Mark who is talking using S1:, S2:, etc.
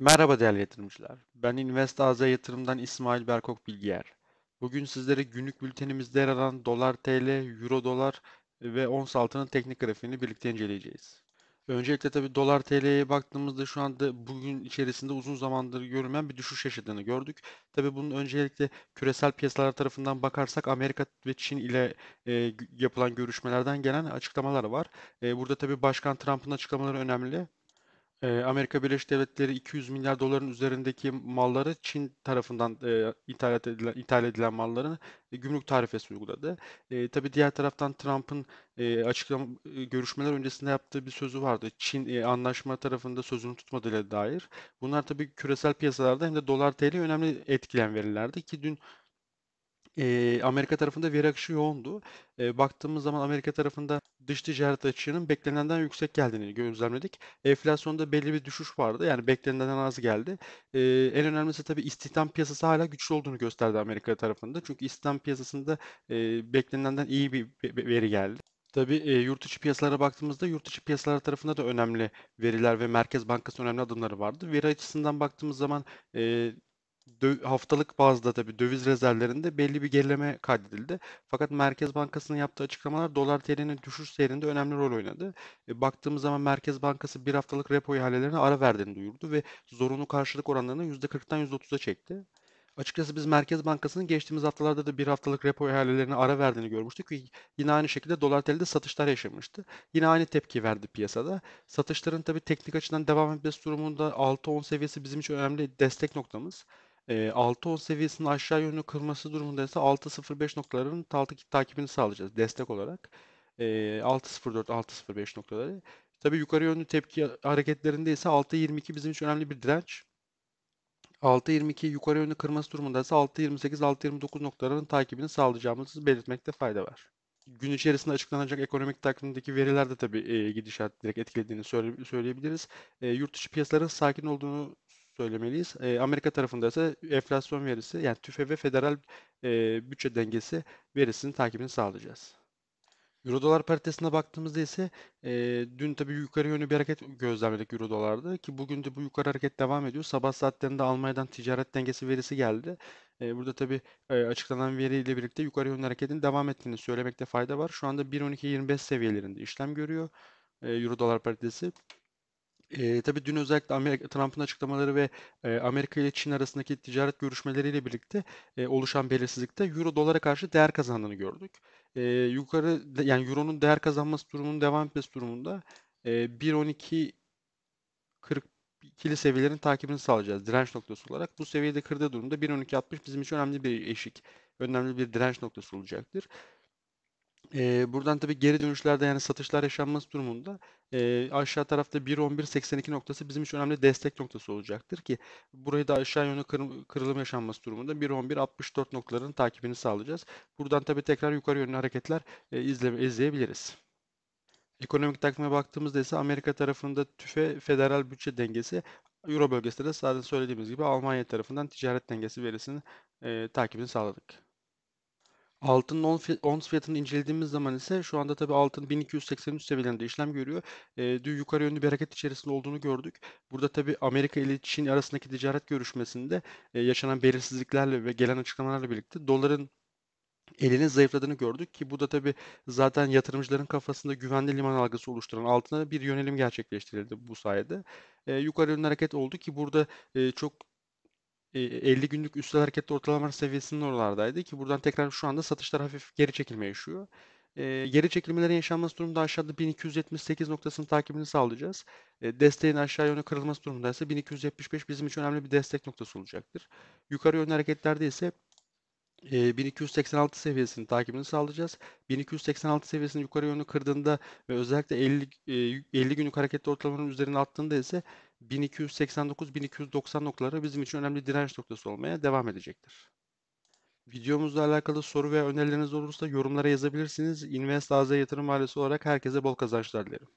S1: Merhaba değerli yatırımcılar. Ben Invest AZ Yatırım'dan İsmail Berkok Bilgiyer. Bugün sizlere günlük bültenimizde yer alan dolar TL, euro dolar ve ons altının teknik grafiğini birlikte inceleyeceğiz. Öncelikle tabi dolar TL'ye baktığımızda şu anda bugün içerisinde uzun zamandır görülen bir düşüş yaşadığını gördük. Tabi bunun öncelikle küresel piyasalar tarafından bakarsak Amerika ve Çin ile e, yapılan görüşmelerden gelen açıklamalar var. E, burada tabi Başkan Trump'ın açıklamaları önemli. Ee, Amerika Birleşik Devletleri 200 milyar doların üzerindeki malları Çin tarafından e, ithal edilen, ithal edilen malların e, gümrük tarifesi uyguladı. E, tabii diğer taraftan Trump'ın e, açıklama e, görüşmeler öncesinde yaptığı bir sözü vardı. Çin e, anlaşma tarafında sözünü tutmadığıyla dair. Bunlar tabii küresel piyasalarda hem de dolar TL önemli etkilen verilerdi ki dün Amerika tarafında veri akışı yoğundu. baktığımız zaman Amerika tarafında dış ticaret açığının beklenenden yüksek geldiğini gözlemledik. Enflasyonda belli bir düşüş vardı. Yani beklenenden az geldi. en önemlisi tabii istihdam piyasası hala güçlü olduğunu gösterdi Amerika tarafında. Çünkü istihdam piyasasında beklenenden iyi bir veri geldi. Tabii yurt içi piyasalara baktığımızda yurt içi piyasalar tarafında da önemli veriler ve Merkez Bankası önemli adımları vardı. Veri açısından baktığımız zaman haftalık bazda tabii döviz rezervlerinde belli bir gerileme kaydedildi. Fakat Merkez Bankası'nın yaptığı açıklamalar dolar TL'nin düşüş seyrinde önemli rol oynadı. E, baktığımız zaman Merkez Bankası bir haftalık repo ihalelerine ara verdiğini duyurdu ve zorunlu karşılık oranlarını %40'tan %30'a çekti. Açıkçası biz Merkez Bankası'nın geçtiğimiz haftalarda da bir haftalık repo ihalelerine ara verdiğini görmüştük ve yine aynı şekilde dolar TL'de satışlar yaşanmıştı. Yine aynı tepki verdi piyasada. Satışların tabii teknik açıdan devam etmesi durumunda 6-10 seviyesi bizim için önemli destek noktamız. E, 6-10 seviyesinin aşağı yönlü kırması durumunda ise 6-0-5 noktaların takibini sağlayacağız destek olarak. E, 6-0-4, 6-0-5 noktaları. Tabi yukarı yönlü tepki hareketlerinde ise 6-22 bizim için önemli bir direnç. 6.22 yukarı yönlü kırması durumunda ise 6.28-6.29 noktaların takibini sağlayacağımızı belirtmekte fayda var. Gün içerisinde açıklanacak ekonomik takvimdeki veriler de tabii e, gidişat direkt etkilediğini söyle, söyleyebiliriz. E, yurt dışı piyasaların sakin olduğunu söylemeliyiz. E, Amerika tarafında ise enflasyon verisi yani TÜFE ve federal e, bütçe dengesi verisinin takibini sağlayacağız. Euro dolar paritesine baktığımızda ise e, dün tabi yukarı yönlü bir hareket gözlemledik Euro dolarda ki bugün de bu yukarı hareket devam ediyor. Sabah saatlerinde Almanya'dan ticaret dengesi verisi geldi. E, burada tabi e, açıklanan veriyle birlikte yukarı yönlü hareketin devam ettiğini söylemekte fayda var. Şu anda 1.12.25 seviyelerinde işlem görüyor e, Euro dolar paritesi. E, tabii dün özellikle Amerika Trump'ın açıklamaları ve e, Amerika ile Çin arasındaki ticaret görüşmeleriyle birlikte e, oluşan belirsizlikte euro dolara karşı değer kazandığını gördük. E, yukarı yani euronun değer kazanması durumunun devam etmesi durumunda e, 1.12 42'li seviyelerin takibini sağlayacağız direnç noktası olarak. Bu seviyede kırdığı durumda 1.12.60 bizim için önemli bir eşik, önemli bir direnç noktası olacaktır. E, buradan tabi geri dönüşlerde yani satışlar yaşanması durumunda e, aşağı tarafta 1.11.82 noktası bizim için önemli destek noktası olacaktır ki burayı da aşağı yönlü kırım, kırılım yaşanması durumunda 1.11.64 noktalarının takibini sağlayacağız. Buradan tabi tekrar yukarı yönlü hareketler e, izleme, izleyebiliriz. Ekonomik takvime baktığımızda ise Amerika tarafında TÜFE federal bütçe dengesi, Euro bölgesinde de sadece söylediğimiz gibi Almanya tarafından ticaret dengesi verisinin e, takibini sağladık. Altının 10 ons fiyatını incelediğimiz zaman ise şu anda tabii altın 1283 seviyelerinde işlem görüyor. E, dün yukarı yönlü bir hareket içerisinde olduğunu gördük. Burada tabii Amerika ile Çin arasındaki ticaret görüşmesinde e, yaşanan belirsizliklerle ve gelen açıklamalarla birlikte doların elinin zayıfladığını gördük ki bu da tabi zaten yatırımcıların kafasında güvenli liman algısı oluşturan altına bir yönelim gerçekleştirildi bu sayede. E, yukarı yönlü hareket oldu ki burada e, çok 50 e, günlük üstel hareketli ortalama seviyesinin oralardaydı ki buradan tekrar şu anda satışlar hafif geri çekilme yaşıyor. E, geri çekilmelerin yaşanması durumunda aşağıda 1278 noktasının takibini sağlayacağız. E, desteğin aşağı yönlü kırılması durumunda ise 1275 bizim için önemli bir destek noktası olacaktır. Yukarı yönlü hareketlerde ise e, 1286 seviyesinin takibini sağlayacağız. 1286 seviyesini yukarı yönlü kırdığında ve özellikle 50 e, 50 günlük hareketli ortalamanın üzerine attığında ise 1289-1290 noktaları bizim için önemli direnç noktası olmaya devam edecektir. Videomuzla alakalı soru veya önerileriniz olursa yorumlara yazabilirsiniz. Invest AZ yatırım ailesi olarak herkese bol kazançlar dilerim.